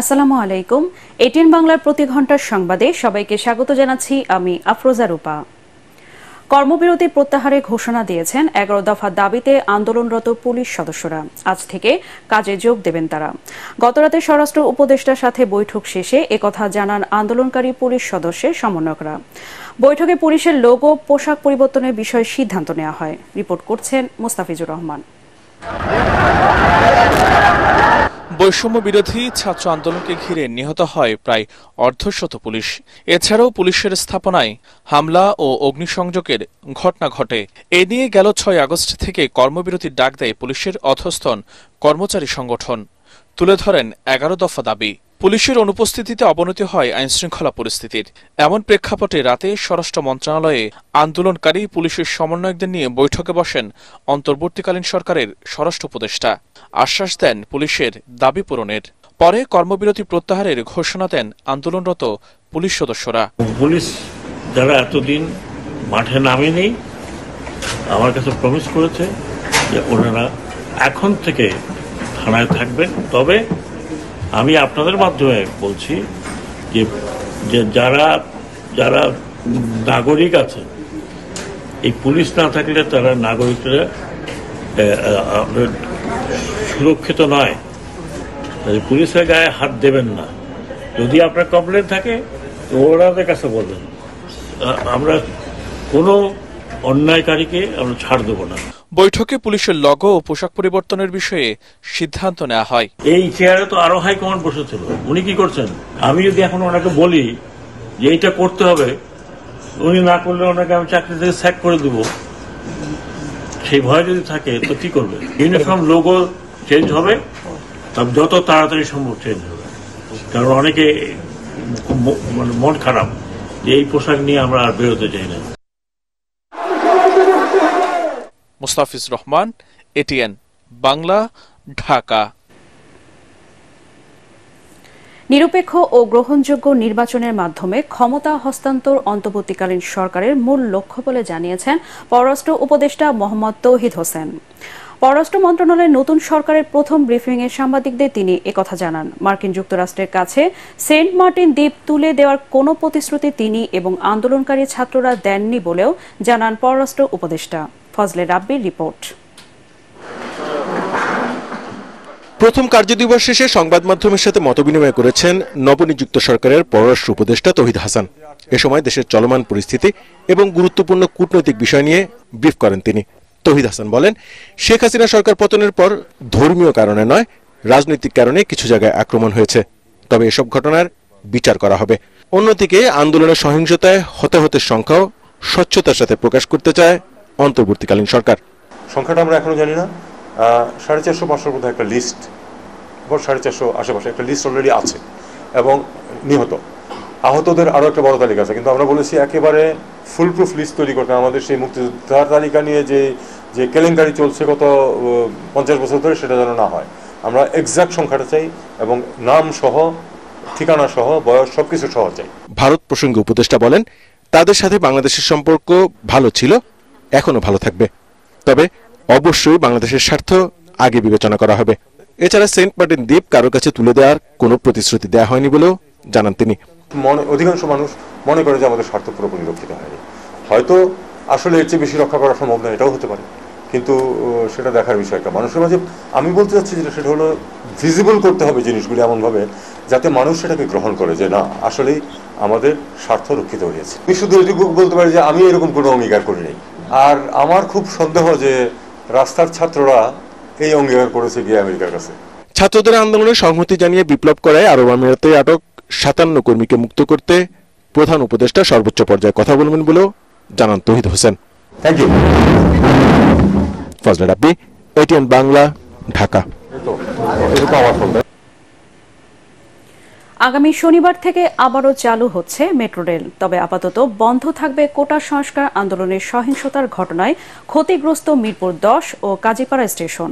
আসসালামু আলাইকুম এটিএন বাংলার প্রতি ঘন্টার সংবাদে সবাইকে স্বাগত জানাচ্ছি আমি আফরোজা রূপা কর্মবিরতি প্রত্যাহারে ঘোষণা দিয়েছেন এগারো দফা দাবিতে আন্দোলনরত পুলিশ সদস্যরা আজ থেকে কাজে যোগ দেবেন তারা গতরাতে স্বরাষ্ট্র উপদেষ্টার সাথে বৈঠক শেষে একথা জানান আন্দোলনকারী পুলিশ সদস্যের সমন্বয়করা বৈঠকে পুলিশের লোগো পোশাক পরিবর্তনের বিষয়ে সিদ্ধান্ত নেওয়া হয় রিপোর্ট করছেন মুস্তাফিজুর রহমান বৈষম্য বিরোধী ছাত্র আন্দোলনকে ঘিরে নিহত হয় প্রায় অর্ধশত পুলিশ এছাড়াও পুলিশের স্থাপনায় হামলা ও অগ্নিসংযোগের ঘটনা ঘটে এ নিয়ে গেল ছয় আগস্ট থেকে কর্মবিরতির ডাক দেয় পুলিশের অধস্থন কর্মচারী সংগঠন তুলে ধরেন এগারো দফা দাবি পুলিশের অনুপস্থিতিতে অবনতি হয় আইনশৃঙ্খলা পরিস্থিতির এমন প্রেক্ষাপটে রাতে স্বরাষ্ট্র মন্ত্রণালয়ে আন্দোলনকারী পুলিশের সমন্বয়কদের নিয়ে বৈঠকে বসেন অন্তর্বর্তীকালীন সরকারের স্বরাষ্ট্র উপদেষ্টা আশ্বাস দেন পুলিশের দাবি পূরণের পরে কর্মবিরতি প্রত্যাহারের ঘোষণা দেন আন্দোলনরত পুলিশ সদস্যরা পুলিশ যারা এতদিন মাঠে নামেনি আমার কাছে প্রমিস করেছে যে ওনারা এখন থেকে থানায় থাকবেন তবে আমি আপনাদের মাধ্যমে বলছি যে যারা যারা নাগরিক আছে এই পুলিশ না থাকলে তারা নাগরিকরা সুরক্ষিত নয় পুলিশের গায়ে হাত দেবেন না যদি আপনার কমপ্লেন থাকে ওনাদের কাছে বলবেন আমরা কোনো অন্যায়কারীকে আমরা ছাড় দেবো না বৈঠকে পুলিশের লগো ও পোশাক পরিবর্তনের বিষয়ে সিদ্ধান্ত নেওয়া হয় এই চেয়ারে তো আরো হাই কমান্ড বসে ছিল উনি কি করছেন আমি যদি এখন ওনাকে বলি যে এইটা করতে হবে উনি না করলে ওনাকে আমি চাকরি থেকে স্যাক করে দেব সেই ভয় যদি থাকে তো কি করবে ইউনিফর্ম লোগো চেঞ্জ হবে যত তাড়াতাড়ি সম্ভব চেঞ্জ হবে কারণ অনেকে মানে মন খারাপ যে এই পোশাক নিয়ে আমরা আর বেরোতে চাই না মুস্তাফিজ রহমান এটিএন বাংলা ঢাকা নিরপেক্ষ ও গ্রহণযোগ্য নির্বাচনের মাধ্যমে ক্ষমতা হস্তান্তর অন্তর্বর্তীকালীন সরকারের মূল লক্ষ্য বলে জানিয়েছেন পররাষ্ট্র উপদেষ্টা মোহাম্মদ তৌহিদ হোসেন পররাষ্ট্র মন্ত্রণালয়ের নতুন সরকারের প্রথম ব্রিফিংয়ে সাংবাদিকদের তিনি একথা জানান মার্কিন যুক্তরাষ্ট্রের কাছে সেন্ট মার্টিন দ্বীপ তুলে দেওয়ার কোনো প্রতিশ্রুতি তিনি এবং আন্দোলনকারী ছাত্ররা দেননি বলেও জানান পররাষ্ট্র উপদেষ্টা ফজলে রাব্বির রিপোর্ট প্রথম কার্যদিবস শেষে সংবাদ মাধ্যমের সাথে মতবিনিময় করেছেন নবনিযুক্ত সরকারের পররাষ্ট্র উপদেষ্টা তহিদ হাসান এ সময় দেশের চলমান পরিস্থিতি এবং গুরুত্বপূর্ণ কূটনৈতিক বিষয় নিয়ে ব্রিফ করেন তিনি তহিদ হাসান বলেন শেখ হাসিনা সরকার পতনের পর ধর্মীয় কারণে নয় রাজনৈতিক কারণে কিছু জায়গায় আক্রমণ হয়েছে তবে এসব ঘটনার বিচার করা হবে অন্যদিকে আন্দোলনের সহিংসতায় হতাহতের সংখ্যাও স্বচ্ছতার সাথে প্রকাশ করতে চায় অন্তর্বর্তীকালীন সরকার সংখ্যাটা আমরা এখনো জানি না সাড়ে চারশো পাঁচশোর মধ্যে একটা লিস্ট সাড়ে চারশো আশেপাশে একটা লিস্ট অলরেডি আছে এবং নিহত আহতদের আরও একটা বড় তালিকা আছে কিন্তু আমরা বলেছি একেবারে ফুল প্রুফ লিস্ট তৈরি করতে আমাদের সেই মুক্তিযোদ্ধার তালিকা নিয়ে যে যে কেলেঙ্কারি চলছে গত পঞ্চাশ বছর ধরে সেটা যেন না হয় আমরা এক্সাক্ট সংখ্যাটা চাই এবং নাম সহ ঠিকানা সহ বয়স সবকিছু সহ চাই ভারত প্রসঙ্গে উপদেষ্টা বলেন তাদের সাথে বাংলাদেশের সম্পর্ক ভালো ছিল এখনও ভালো থাকবে তবে অবশ্যই বাংলাদেশের স্বার্থ আগে বিবেচনা করা হবে এছাড়া সেন্ট মার্টিন দ্বীপ কারোর কাছে তুলে দেওয়ার কোনো প্রতিশ্রুতি দেওয়া হয়নি বলেও জানান তিনি মনে অধিকাংশ মানুষ মনে করে যে আমাদের স্বার্থ পুরোপুরি রক্ষিত হয়নি হয়তো আসলে এর চেয়ে বেশি রক্ষা করা সম্ভব নয় এটাও হতে পারে কিন্তু সেটা দেখার বিষয়টা মানুষের মাঝে আমি বলতে চাচ্ছি যেটা সেটা হলো ভিজিবল করতে হবে জিনিসগুলি এমনভাবে যাতে মানুষ সেটাকে গ্রহণ করে যে না আসলেই আমাদের স্বার্থ রক্ষিত হয়েছে আমি শুধু এটুকু বলতে পারি যে আমি এরকম কোনো অঙ্গীকার করিনি আর আমার খুব সন্দেহ যে রাস্তার ছাত্ররা এই অঙ্গীকার করেছে গিয়ে আমেরিকার কাছে ছাত্রদের আন্দোলনে সংহতি জানিয়ে বিপ্লব করায় আরব আমিরাতে আটক সাতান্ন কর্মীকে মুক্ত করতে প্রধান উপদেষ্টা সর্বোচ্চ পর্যায়ে কথা বলবেন বলেও জানান Tohid Hossain thank you Fazle Rabbi ATN Bangla Dhaka আগামী শনিবার থেকে আবারও চালু হচ্ছে মেট্রো রেল তবে আপাতত বন্ধ থাকবে কোটা সংস্কার আন্দোলনের সহিংসতার ঘটনায় ক্ষতিগ্রস্ত মিরপুর দশ ও কাজীপাড়া স্টেশন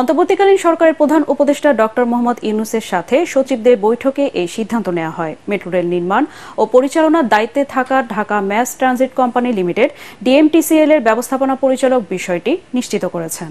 অন্তর্বর্তীকালীন সরকারের প্রধান উপদেষ্টা ডক্টর মোহাম্মদ ইউনুসের সাথে সচিবদের বৈঠকে এই সিদ্ধান্ত নেওয়া হয় মেট্রো রেল নির্মাণ ও পরিচালনার দায়িত্বে থাকা Dhaka mass transit company limited DMTCL এর ব্যবস্থাপনা পরিচালক বিষয়টি নিশ্চিত করেছেন